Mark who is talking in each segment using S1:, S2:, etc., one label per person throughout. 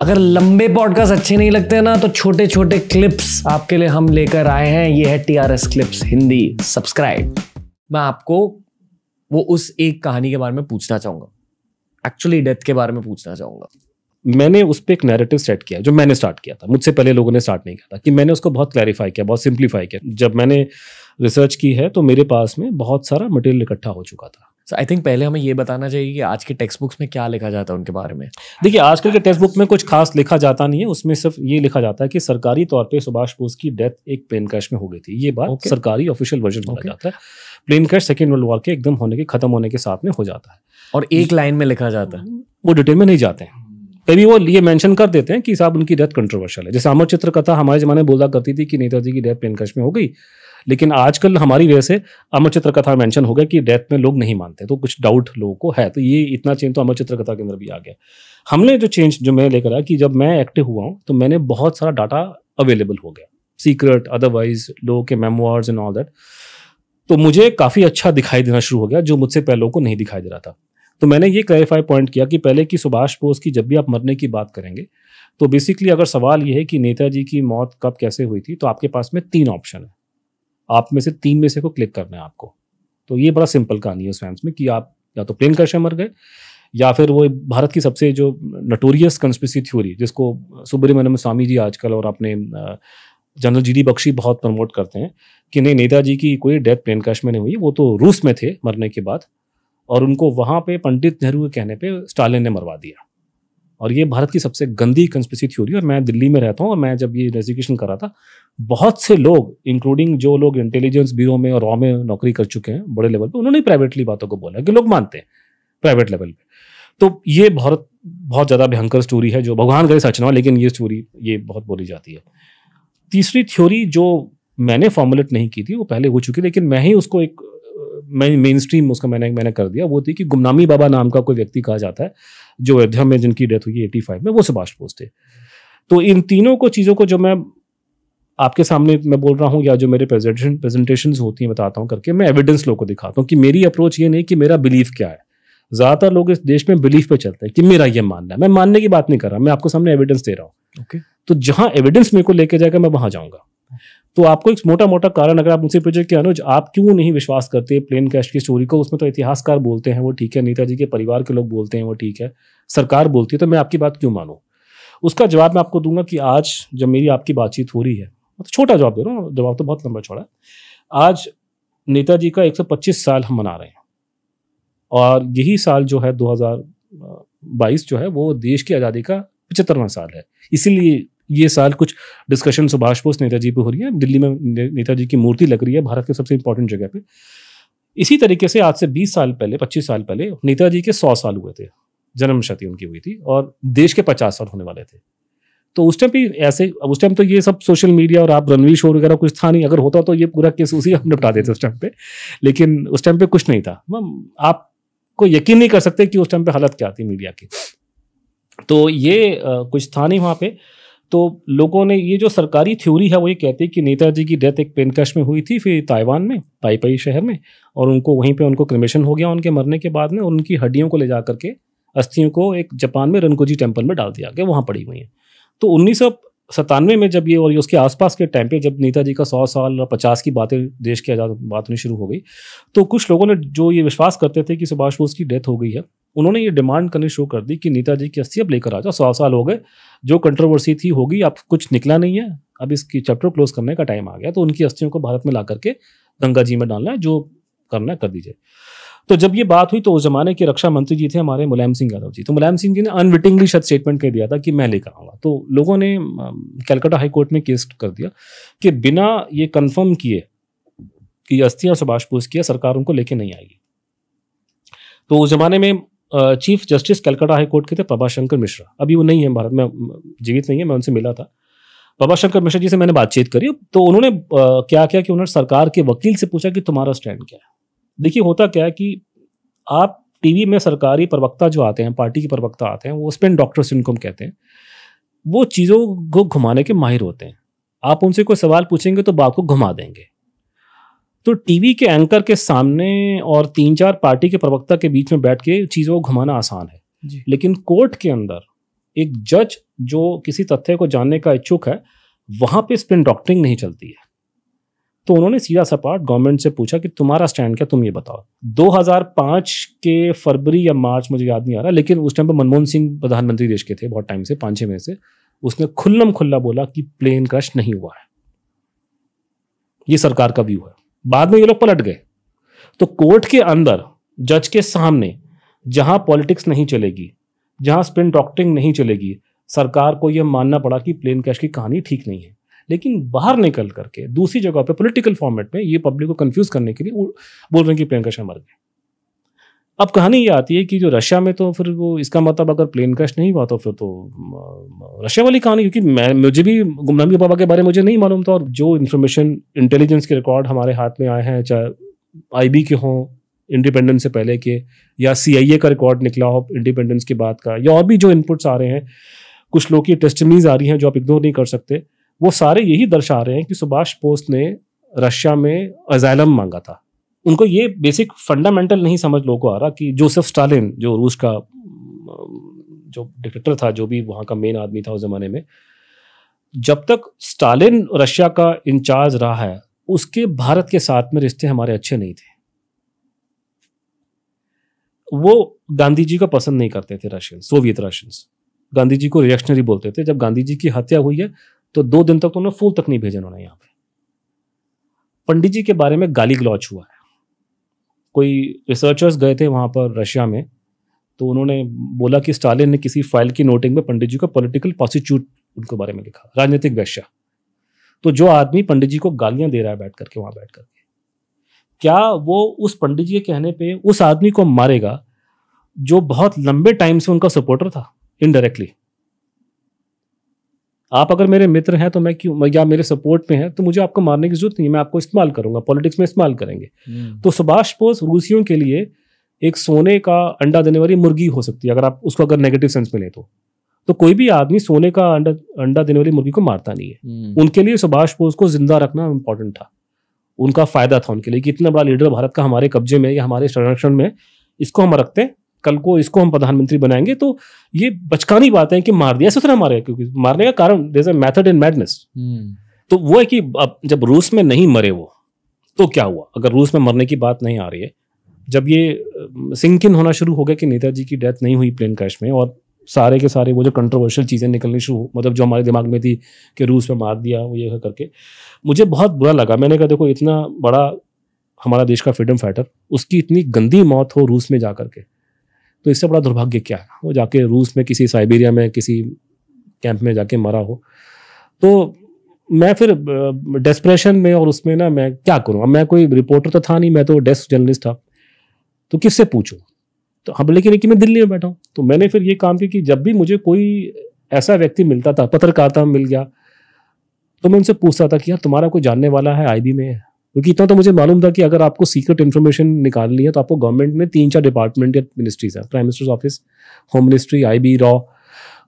S1: अगर लंबे पॉडकास्ट अच्छे नहीं लगते ना तो छोटे छोटे क्लिप्स आपके लिए हम लेकर आए हैं ये है T R S clips Hindi subscribe मैं आपको वो उस एक कहानी के बारे में पूछना चाहूंगा एक्चुअली डेथ के बारे में पूछना चाहूंगा मैंने उस पर एक नैरेटिव सेट किया जो मैंने स्टार्ट किया था मुझसे पहले लोगों ने स्टार्ट नहीं किया था कि मैंने उसको बहुत क्लैरिफाई किया बहुत सिंप्लीफाई किया जब मैंने रिसर्च की है तो मेरे पास में बहुत सारा मटेरियल इकट्ठा हो चुका था आई so थिंक पहले हमें ये बताना चाहिए कि आज के टेक्स्ट बुक्स में क्या लिखा जाता है उनके बारे में देखिए आजकल के टेक्स्ट बुक में कुछ खास लिखा जाता नहीं है उसमें सिर्फ ये लिखा जाता है कि सरकारी तौर पे सुभाष बोस की डेथ एक प्लेन क्रैश में हो गई थी ये बात okay. सरकारी ऑफिशियल वर्जन में okay. जाता है plane crash second world war के एकदम होने के खत्म होने के साथ में हो जाता है और एक लाइन में लिखा जाता है वो डिटेल में नहीं जाते हैं कभी वो ये मेंशन कर देते हैं कि साहब उनकी डेथ कंट्रोवर्शियल है जैसे अमर चित्र कथा हमारे जमाने बोला करती थी कि नेताजी की डेथ प्लेन क्रैश में हो गई लेकिन आजकल हमारी वजह से अमर चित्र कथा मेंशन हो गया कि डेथ में लोग नहीं मानते तो कुछ डाउट लोगों को है तो ये इतना चेंज तो अमर चित्र कथा के अंदर भी आ गया हमने जो चेंज जो मैं लेकर आया कि जब मैं एक्टिव हुआ हूँ तो मैंने बहुत सारा डाटा अवेलेबल हो गया सीक्रेट अदरवाइज लोगों के मेमोर्स एंड ऑल दैट तो मुझे काफ़ी अच्छा दिखाई देना शुरू हो गया जो मुझसे पहले लोगों को नहीं दिखाई दे रहा था तो मैंने ये क्लैरिफाई पॉइंट किया कि पहले की सुभाष बोस की जब भी आप मरने की बात करेंगे तो बेसिकली अगर सवाल ये है कि नेताजी की मौत कब कैसे हुई थी तो आपके पास में तीन ऑप्शन है आप में से तीन में से को क्लिक करना है आपको तो ये बड़ा सिंपल कहानी है उस फैंस में कि आप या तो प्लेन क्रैश में मर गए या फिर वो भारत की सबसे जो नटोरियस कंस्पिसी थ्योरी जिसको सुब्रमण्यम स्वामी जी आजकल और अपने जनरल जी डी बख्शी बहुत प्रमोट करते हैं कि नहीं नेताजी की कोई डेथ प्लेन क्रैश में नहीं हुई वो तो रूस में थे मरने के बाद और उनको वहाँ पे पंडित नेहरू के कहने पे स्टालिन ने मरवा दिया और ये भारत की सबसे गंदी कंस्पिसी थ्योरी और मैं दिल्ली में रहता हूँ और मैं जब ये रेजिग्नेशन करा था बहुत से लोग इंक्लूडिंग जो लोग इंटेलिजेंस ब्यूरो में और रॉ में नौकरी कर चुके हैं बड़े लेवल पर उन्होंने प्राइवेटली बातों को बोला कि लोग मानते हैं प्राइवेट लेवल पर तो ये बहुत बहुत ज़्यादा भयंकर स्टोरी है जो भगवान करे सच ना लेकिन ये स्टोरी ये बहुत बोली जाती है तीसरी थ्योरी जो मैंने फॉर्मुलेट नहीं की थी वो पहले हो चुकी लेकिन मैं ही उसको एक मैं मेन स्ट्रीम उसका मैंने मैंने कर दिया वो थी कि गुमनामी बाबा नाम का कोई व्यक्ति कहा जाता है जो अयोध्या में जिनकी डेथ हुई एटी फाइव में वो सुभाष बोस थे तो इन तीनों को चीज़ों को जो मैं आपके सामने मैं बोल रहा हूँ या जो मेरे प्रेजेंटेशन प्रेजेंटेशन होती हैं बताता हूँ करके मैं एविडेंस लोग को दिखाता हूँ कि मेरी अप्रोच ये नहीं कि मेरा बिलीफ क्या है ज़्यादातर लोग इस देश में बिलीफ पे चलते हैं कि मेरा ये मानना है मैं मानने की बात नहीं कर रहा मैं आपको सामने एविडेंस दे रहा हूँ okay. तो जहाँ एविडेंस मेरे को लेके जाएगा मैं वहाँ जाऊँगा तो आपको एक मोटा मोटा कारण अगर आप उनसे पूछे कि अनुज आप क्यों नहीं विश्वास करते प्लेन कैश की स्टोरी को उसमें तो इतिहासकार बोलते हैं वो ठीक है नेताजी के परिवार के लोग बोलते हैं वो ठीक है सरकार बोलती है तो मैं आपकी बात क्यों मानूँ उसका जवाब मैं आपको दूंगा कि आज जब मेरी आपकी बातचीत हो रही है मतलब छोटा जवाब दे रहा हूँ जवाब तो बहुत लंबा छोड़ा आज नेताजी का 125 साल हम मना रहे हैं और यही साल जो है 2022 जो है वो देश की आज़ादी का पचहत्तरवा साल है इसीलिए ये साल कुछ डिस्कशन सुभाष बोस नेताजी पे हो रही है दिल्ली में नेताजी की मूर्ति लग रही है भारत के सबसे इंपॉर्टेंट जगह पे इसी तरीके से आज से 20 साल पहले 25 साल पहले नेताजी के 100 साल हुए थे जन्म शती उनकी हुई थी और देश के 50 साल होने वाले थे तो उस टाइम भी ऐसे उस टाइम तो ये सब सोशल मीडिया और आप रणवीर शोर वगैरह कुछ था नहीं अगर होता तो ये पूरा केस उसी हम निपटा देते उस टाइम पे लेकिन उस टाइम पे कुछ नहीं था आपको यकीन नहीं कर सकते कि उस टाइम पे हालत क्या थी मीडिया की तो ये कुछ था नहीं वहाँ पे तो लोगों ने ये जो सरकारी थ्योरी है वो ये कहती है कि नेताजी की डेथ एक पेनकश में हुई थी फिर ताइवान में पाईपाई शहर में और उनको वहीं पे उनको क्रिमेशन हो गया उनके मरने के बाद में और उनकी हड्डियों को ले जा करके अस्थियों को एक जापान में रनकोजी टेम्पल में डाल दिया गया वहाँ पड़ी हुई हैं तो उन्नीस सतानवे में जब ये और ये उसके आसपास के टाइम पे जब नेताजी का सौ साल और पचास की बातें देश की आज़ाद बात होनी शुरू हो गई तो कुछ लोगों ने जो ये विश्वास करते थे कि सुभाष बोस की डेथ हो गई है उन्होंने ये डिमांड करनी शुरू कर दी कि नेताजी की अस्थि अब लेकर आ जाओ सौ साल हो गए जो कंट्रोवर्सी थी होगी अब कुछ निकला नहीं है अब इसकी चैप्टर क्लोज करने का टाइम आ गया तो उनकी अस्थियों को भारत में ला करके गंगा जी में डालना है जो करना है कर दीजिए तो जब ये बात हुई तो उस जमाने के रक्षा मंत्री जी थे हमारे मुलायम सिंह यादव जी तो मुलायम सिंह जी ने अनविटिंगली शायद स्टेटमेंट कह दिया था कि मैं लेकर आऊँगा तो लोगों ने कैलकाटा हाईकोर्ट में केस कर दिया कि बिना ये कन्फर्म किए कि अस्थियाँ सुभाष बोस किया सरकार उनको लेके नहीं आएगी तो उस जमाने में chief justice Calcutta high court के थे प्रभाशंकर शंकर मिश्रा अभी वो नहीं है भारत में जीवित नहीं है मैं उनसे मिला था प्रभाशंकर शंकर मिश्रा जी से मैंने बातचीत करी तो उन्होंने क्या किया कि उन्होंने सरकार के वकील से पूछा कि तुम्हारा स्टैंड क्या है देखिए होता क्या है कि आप टीवी में सरकारी प्रवक्ता जो आते हैं पार्टी के प्रवक्ता आते हैं वो स्पेन डॉक्टर जिनको हम कहते हैं वो चीज़ों को घुमाने के माहिर होते हैं आप उनसे कोई सवाल पूछेंगे तो बात को घुमा देंगे तो टीवी के एंकर के सामने और तीन चार पार्टी के प्रवक्ता के बीच में बैठ के चीज़ों को घुमाना आसान है लेकिन कोर्ट के अंदर एक जज जो किसी तथ्य को जानने का इच्छुक है वहां पे स्पिन डॉक्टरिंग नहीं चलती है तो उन्होंने सीधा सपाट गवर्नमेंट से पूछा कि तुम्हारा स्टैंड क्या तुम ये बताओ 2005 के फरवरी या मार्च मुझे याद नहीं आ रहा लेकिन उस टाइम पर मनमोहन सिंह प्रधानमंत्री देश के थे बहुत टाइम से पांच छह महीने से उसने खुल्लम खुल्ला बोला कि प्लेन क्रश नहीं हुआ है ये सरकार का व्यू है बाद में ये लोग पलट गए तो कोर्ट के अंदर जज के सामने जहां पॉलिटिक्स नहीं चलेगी जहां स्पिन डॉक्टरिंग नहीं चलेगी सरकार को यह मानना पड़ा कि प्लेन कैश की कहानी ठीक नहीं है लेकिन बाहर निकल करके दूसरी जगह पे पॉलिटिकल फॉर्मेट में ये पब्लिक को कंफ्यूज करने के लिए बोल रहे हैं कि प्रियंका शर्मा मर गए अब कहानी ये आती है कि जो रशिया में तो फिर वो इसका मतलब अगर प्लेन क्रश नहीं हुआ तो फिर तो रशिया वाली कहानी क्योंकि मैं मुझे भी गुमनामी बाबा के बारे में मुझे नहीं मालूम था और जो इन्फॉर्मेशन इंटेलिजेंस के रिकॉर्ड हमारे हाथ में आए हैं चाहे आईबी के हों इंडिपेंडेंस से पहले के या सी का रिकॉर्ड निकला हो इंडिपेंडेंस के बाद का या और भी जो इनपुट्स आ रहे हैं कुछ लोग की टेस्टमीज़ आ रही हैं जो आप इग्नोर नहीं कर सकते वो सारे यही दर्शा रहे हैं कि सुभाष बोस ने रशिया में अजायलम मांगा था उनको ये बेसिक फंडामेंटल नहीं समझ लोगों को आ रहा कि जोसेफ स्टालिन जो रूस का जो डिक्टेटर था जो भी वहाँ का मेन आदमी था उस ज़माने में जब तक स्टालिन रशिया का इंचार्ज रहा है उसके भारत के साथ में रिश्ते हमारे अच्छे नहीं थे वो गांधी जी को पसंद नहीं करते थे Russian Soviet Russians Gandhi ji को रिएक्शनरी बोलते थे जब गांधी जी की हत्या हुई है तो दो दिन तक तो उन्होंने फूल तक नहीं भेजे उन्होंने यहां पे पंडित जी के बारे में गाली गलौच हुआ है कोई रिसर्चर्स गए थे वहाँ पर रशिया में तो उन्होंने बोला कि स्टालिन ने किसी फाइल की नोटिंग में पंडित जी का पॉलिटिकल प्रोसिट्यूट उनके बारे में लिखा राजनीतिक वैश्या तो जो आदमी पंडित जी को गालियां दे रहा है बैठ करके वहाँ बैठ करके क्या वो उस पंडित जी के कहने पे उस आदमी को मारेगा जो बहुत लंबे टाइम से उनका सपोर्टर था इनडायरेक्टली आप अगर मेरे मित्र हैं तो मैं क्यों या मेरे सपोर्ट में हैं तो मुझे आपको मारने की जरूरत नहीं है मैं आपको इस्तेमाल करूंगा पॉलिटिक्स में इस्तेमाल करेंगे हम्म। तो सुभाष बोस रूसियों के लिए एक सोने का अंडा देने वाली मुर्गी हो सकती है अगर आप उसको अगर नेगेटिव सेंस में ले तो तो कोई भी आदमी सोने का अंडा अंडा देने वाली मुर्गी को मारता नहीं है हम्म। उनके लिए सुभाष बोस को जिंदा रखना इंपॉर्टेंट था उनका फायदा था उनके लिए कि इतना बड़ा लीडर भारत का हमारे कब्जे में या हमारे संरक्षण में इसको हम रखते हैं कल को इसको हम प्रधानमंत्री बनाएंगे तो ये बचकानी बात है कि मार दिया ऐसे थोड़ा तो मारेगा क्योंकि मारने का कारण देर अ मैथड इन मैडनेस तो वो है कि अब जब रूस में नहीं मरे वो तो क्या हुआ अगर रूस में मरने की बात नहीं आ रही है जब ये सिंकिन होना शुरू हो गया कि नेताजी की डेथ नहीं हुई प्लेन क्रैश में और सारे के सारे वो जो कंट्रोवर्शियल चीज़ें निकलनी शुरू मतलब जो हमारे दिमाग में थी कि रूस में मार दिया वो ये करके मुझे बहुत बुरा लगा मैंने कहा देखो इतना बड़ा हमारा देश का फ्रीडम फाइटर उसकी इतनी गंदी मौत हो रूस में जा करके तो इससे बड़ा दुर्भाग्य क्या है वो जाके रूस में किसी साइबेरिया में किसी कैंप में जाके मरा हो तो मैं फिर डेस्परेशन में और उसमें ना मैं क्या करूँ अब मैं कोई रिपोर्टर तो था नहीं मैं तो डेस्क जर्नलिस्ट था तो किससे पूछूँ तो हम हाँ, लेकिन कि मैं दिल्ली में बैठा हूँ तो मैंने फिर ये काम किया कि जब भी मुझे कोई ऐसा व्यक्ति मिलता था पत्रकारता मिल गया तो मैं उनसे पूछता था कि यार तुम्हारा कोई जानने वाला है आईबी में क्योंकि इतना तो मुझे मालूम था कि अगर आपको सीक्रेट इन्फॉर्मेशन निकालनी है तो आपको गवर्नमेंट में तीन चार डिपार्टमेंट या मिनिस्ट्रीज है prime ministers office home ministry I B रॉ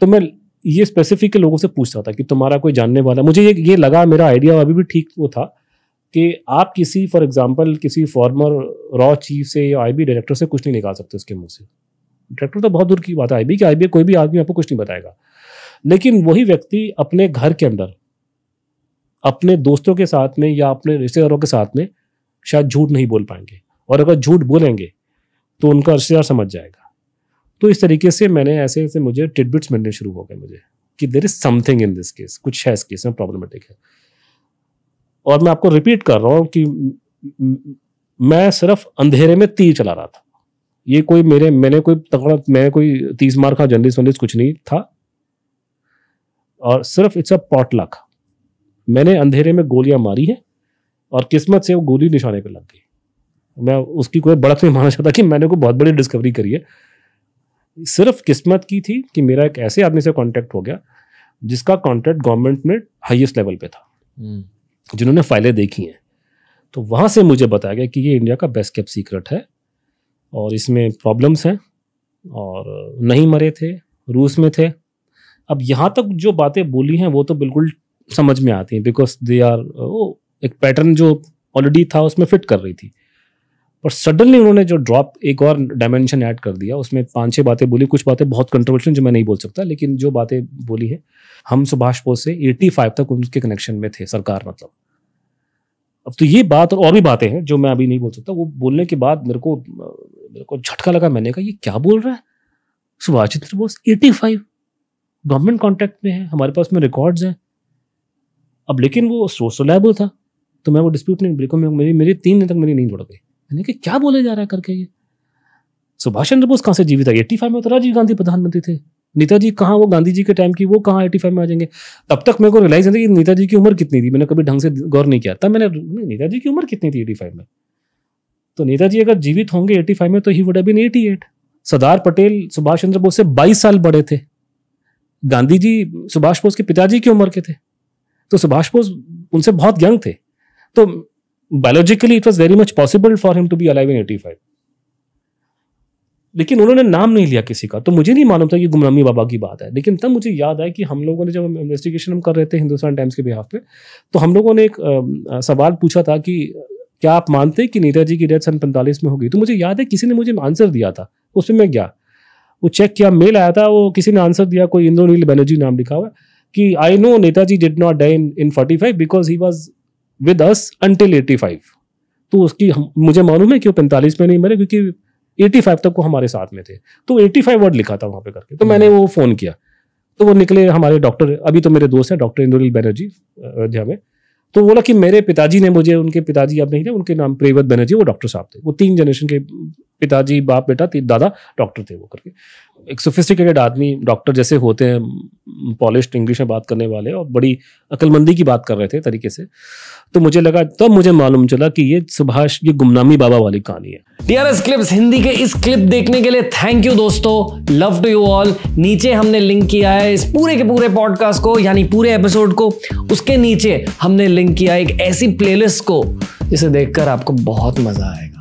S1: तो मैं ये स्पेसिफिक के लोगों से पूछता था कि तुम्हारा कोई जानने वाला मुझे ये ये लगा मेरा आइडिया अभी भी ठीक वो था कि आप किसी फॉर एग्जाम्पल किसी फॉर्मर रॉ चीफ से या आई डायरेक्टर से कुछ नहीं निकाल सकते उसके मुंह से डायरेक्टर तो बहुत दूर की बात है आईबी कि आई कोई भी आदमी आपको कुछ नहीं बताएगा लेकिन वही व्यक्ति अपने घर के अंदर अपने दोस्तों के साथ में या अपने रिश्तेदारों के साथ में शायद झूठ नहीं बोल पाएंगे और अगर झूठ बोलेंगे तो उनका रिश्तेदार समझ जाएगा तो इस तरीके से मैंने ऐसे ऐसे मुझे टिडबिट्स मिलने शुरू हो गए मुझे कि there is something in this case कुछ है इस केस में प्रॉब्लमेटिक है और मैं आपको रिपीट कर रहा हूँ कि मैं सिर्फ अंधेरे में तीर चला रहा था ये कोई मेरे मैंने कोई तकड़ा मैं कोई तीस मार जर्नलिस्ट वर्नलिस्ट कुछ नहीं था और सिर्फ इट्स अ पॉटलक मैंने अंधेरे में गोलियां मारी है और किस्मत से वो गोली निशाने पर लग गई मैं उसकी कोई बड़क नहीं मानना चाहता कि मैंने को बहुत बड़ी डिस्कवरी करी है सिर्फ किस्मत की थी कि मेरा एक ऐसे आदमी से कॉन्टैक्ट हो गया जिसका कॉन्ट्रैक्ट गवर्नमेंट में हाइएस्ट लेवल पे था हम्म। जिन्होंने फाइलें देखी हैं तो वहाँ से मुझे बताया गया कि ये इंडिया का बेस्ट कैप सीक्रेट है और इसमें प्रॉब्लम्स हैं और नहीं मरे थे रूस में थे अब यहाँ तक जो बातें बोली हैं वो तो बिल्कुल समझ में आती हैं बिकॉज दे आर वो एक पैटर्न जो ऑलरेडी था उसमें फिट कर रही थी और सडनली उन्होंने जो ड्रॉप एक और डायमेंशन ऐड कर दिया उसमें पांच छह बातें बोली कुछ बातें बहुत कंट्रोवर्शियल जो मैं नहीं बोल सकता लेकिन जो बातें बोली है हम सुभाष बोस से फाइव तक उनके कनेक्शन में थे सरकार मतलब अब तो ये बात और और भी बातें हैं जो मैं अभी नहीं बोल सकता वो बोलने के बाद मेरे को मेरे को झटका लगा मैंने कहा ये क्या बोल रहा है Subhash Chandra Bose eighty five government contract में है हमारे पास में रिकॉर्ड्स हैं अब लेकिन वो सोर्स तो रिलायबल था तो मैं वो डिस्प्यूट नहीं बिल्कुल मेरी मेरी तीन दिन तक मेरी नींद उड़ गई मैंने कहा क्या बोले जा रहा है करके ये सुभाष चंद्र बोस कहाँ से जीवित है एट्टी फाइव में तो राजीव गांधी प्रधानमंत्री थे नेताजी कहाँ वो गांधी जी के टाइम की वो कहाँ एटी फाइव में आ जाएंगे तब तक मेरे को रियलाइज नहीं कि नेताजी की उम्र कितनी थी मैंने कभी ढंग से गौर नहीं किया था मैंने नेताजी की उम्र कितनी थी एटी फाइव में तो नेताजी अगर जीवित होंगे एटी फाइव में तो he would been eighty eight Sardar Patel Subhash Chandra Bose से बाईस साल बड़े थे गांधी जी सुभाष बोस के पिताजी की उम्र के थे तो सुभाष बोस उनसे बहुत यंग थे तो biologically it was very much possible for him to be alive in eighty five लेकिन उन्होंने नाम नहीं लिया किसी का तो मुझे नहीं मालूम था कि गुमनामी बाबा की बात है लेकिन तब मुझे याद आया कि हम लोगों ने जब हम इन्वेस्टिगेशन हम कर रहे थे हिंदुस्तान टाइम्स के बिहाफ पे तो हम लोगों ने एक आ, सवाल पूछा था कि क्या आप मानते हैं कि नेताजी की डेथ सन पैंतालीस में होगी तो मुझे याद है किसी ने मुझे आंसर दिया था उसमें मैं गया वो चेक किया मेल आया था वो किसी ने आंसर दिया कोई इंद्रोनील नील बैनर्जी नाम लिखा हुआ कि I know Netaji did not die in forty five because he was with us until eighty five तो उसकी मुझे मालूम है कि वो पैंतालीस में नहीं मरे क्योंकि एटी फाइव तक को हमारे साथ में थे तो एटी फाइव वर्ड लिखा था वहाँ पे करके तो मैंने हम्म। वो फ़ोन किया तो वो निकले हमारे डॉक्टर अभी तो मेरे दोस्त हैं डॉक्टर इंदुरील बैनर्जी अयोध्या में तो बोला कि मेरे पिताजी ने मुझे उनके पिताजी अब नहीं थे उनके नाम प्रेवत बैनर्जी वो डॉक्टर साहब थे वो तीन जनरेशन के पिताजी बाप बेटा दादा डॉक्टर थे वो करके एक सोफिस्टिकेटेड आदमी डॉक्टर जैसे होते हैं पॉलिश इंग्लिश में बात करने वाले और बड़ी अकलमंदी की बात कर रहे थे तरीके से तो मुझे लगा तब तो मुझे मालूम चला कि ये सुभाष ये गुमनामी बाबा वाली कहानी है एस क्लिप्स हिंदी के इस क्लिप देखने के लिए थैंक यू दोस्तों लव टू यू ऑल नीचे हमने लिंक किया है इस पूरे के पूरे पॉडकास्ट को यानी पूरे एपिसोड को उसके नीचे हमने लिंक किया एक ऐसी प्लेलिस्ट को जिसे देखकर आपको बहुत मजा आएगा